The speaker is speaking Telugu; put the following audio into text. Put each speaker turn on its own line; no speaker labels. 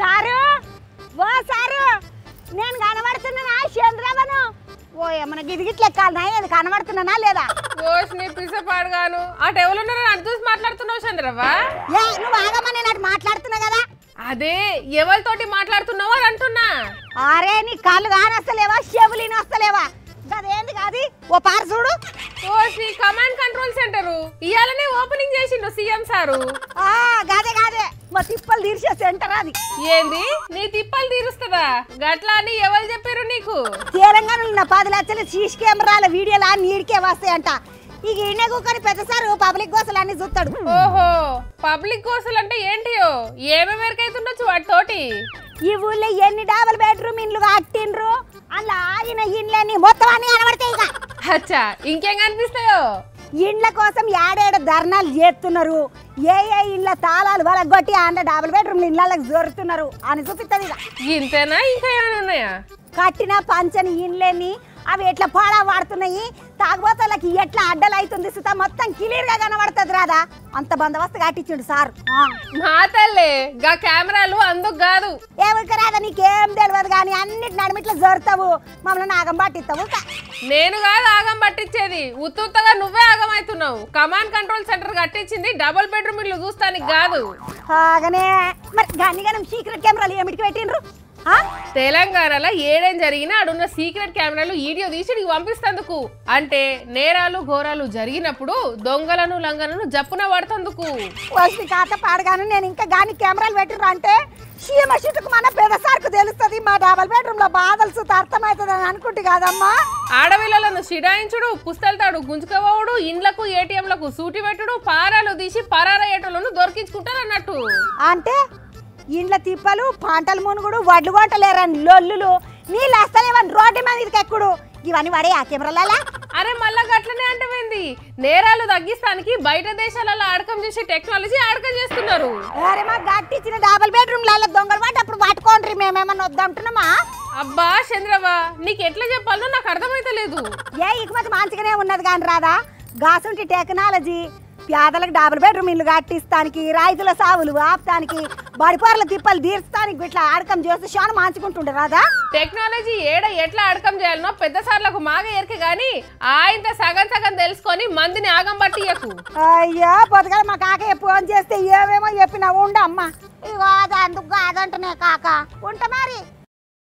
సారు ఓ సారు నేను కనబడుతున్నానా చంద్రబాను ఓ ఏమన్నా గిదిగిట్లు ఎక్కాలనా ఇది కనబడుతున్నానా లేదా ఓసిని పిసపాడుగాను అటు ఎవరున్నారో అటు చూసి మాట్లాడుతున్నావు చంద్రబా ఏ నువ్వు ఆగమ్మా నేను అటు మాట్లాడుతున్నా కదా అదే ఎవరితోటి మాట్లాడుతున్నావు అని అంటున్నా అరే నీ కాళ్ళు కానస్తలేవా చెవులు వినొస్తలేవా అదేంది కాదు ఓ పార్ చూడు ఓసి కమాండ్ కంట్రోల్ సెంటర్ ఇవాళనే ఓపెనింగ్ చేసిండు సీఎం సారు ఆ గదే మా తిప్పలు తీర్చేసి సెంటర్ అది ఏంది నీ తిప్పలు తీరుస్తుందా గట్లా అని ఎవరు చెప్పారు నీకు తెలంగాణలో నా పది లక్షల సీసీ కెమెరాల వీడియోలు అన్ని నీడికే వస్తాయంట ఈ ఈయన కుక్కని పెద్దసారు పబ్లిక్ గోసలు అన్ని చూస్తాడు ఓహో పబ్లిక్ గోసలు అంటే ఏంటియో ఏమేమి ఎరకైతుండొచ్చు వాటితోటి ఈ ఊళ్ళో ఎన్ని డబల్ బెడ్రూమ్ ఇండ్లు కట్టిండ్రు అలా ఆగిన ఇండ్లని మొత్తం అన్ని కనబడతాయి అచ్చా ఇంకేం కనిపిస్తాయో ఇండ్ల కోసం ఏడేడు ధర్నాలు చేస్తున్నారు ఏ ఏ ఇండ్ల తాళాలు వాళ్ళకి కొట్టి అందులో డబుల్ బెడ్రూమ్ ఇళ్ళకి జోరుతున్నారు అని చూపిస్తుంది ఇంతేనా ఇంకా ఏమైనా ఉన్నాయా కట్టిన పంచని ఇండ్లేని అవి ఎట్లా పాడా వాడుతున్నాయి వాళ్ళకి ఎట్లా అడ్డలు అవుతుంది సుత మొత్తం క్లియర్ గా కనబడుతుంది రాదా అంత బందోబస్తు కట్టించుడు సార్ మా తల్లే గా కెమెరాలు అందుకు కాదు ఏమి రాదా నీకేం తెలియదు కానీ అన్నిటి నడిమిట్లు జరుతావు మమ్మల్ని నాగం పట్టిస్తావు నేను కాదు ఆగం పట్టించేది ఉత్తుత్తగా నువ్వే ఆగం అవుతున్నావు కమాండ్ కంట్రోల్
సెంటర్ కట్టించింది డబుల్ బెడ్రూమ్ ఇల్లు చూస్తానికి కాదు సీక్రెట్
కెమెరాలు ఏమిటికి పెట్టిండ్రు
తెలంగాణలో ఏడేం జరిగినా అడున్న సీక్రెట్ కెమెరాలు వీడియో తీసి నీకు పంపిస్తందుకు అంటే నేరాలు ఘోరాలు జరిగినప్పుడు దొంగలను లంగలను
జప్పున పడుతందుకు వచ్చి కాత పాడగాను నేను ఇంకా గాని కెమెరాలు పెట్టిర్రు అంటే సీఎం షూట్కు మన పెదసార్కు తెలుస్తుంది మా డబల్ బెడ్రూమ్ బాధలు సుత అర్థమవుతుంది అని అనుకుంటు కాదమ్మా ఆడపిల్లలను షిడాయించుడు పుస్తలతాడు గుంజుకపోవడు ఇండ్లకు ఏటీఎంలకు సూటి పెట్టుడు
పారాలు తీసి పరారయ్యేటలను
దొరికించుకుంటారు అన్నట్టు అంటే ఇండ్ల తిప్పలు పాంటలు మునుగుడు వడ్లు కొంటలేరని లొల్లులు నీళ్ళు వస్తలేవని రోడ్డు మీద ఎక్కుడు ఇవన్నీ వాడే ఆ కెమెరాల
అరే మళ్ళా గట్లనే అంటమైంది
నేరాలు తగ్గిస్తానికి బయట దేశాలలో అడకం చేసే టెక్నాలజీ అడకం చేస్తున్నారు అరే మా ఇచ్చిన డబల్ బెడ్రూమ్ లాల దొంగలు వాటి అప్పుడు పట్టుకోండి మేమేమన్నా వద్దంటున్నామా అబ్బా చంద్రవా నీకు ఎట్లా చెప్పాలో నాకు లేదు ఏ ఇకపోతే మంచిగానే ఉన్నది కానీ రాదా గాసుంటి టెక్నాలజీ పేదలకు డబుల్ బెడ్రూమ్ ఇల్లు కట్టిస్తానికి రైతుల సాగులు ఆపుతానికి బడిపార్ల తిప్పలు తీర్చడానికి ఇట్లా అడకం చేస్తే చాలా మార్చుకుంటుండే రాదా
టెక్నాలజీ ఏడ ఎట్లా అడకం చేయాలనో పెద్ద సార్లకు మాగ ఏరికి గాని ఆయన సగం సగం తెలుసుకొని మందిని ఆగం పట్టి
అయ్యా పొద్దుగా మా కాక ఫోన్ చేస్తే ఏమేమో చెప్పినా ఉండమ్మా ఇగో అందుకు కాక ఉంట మరి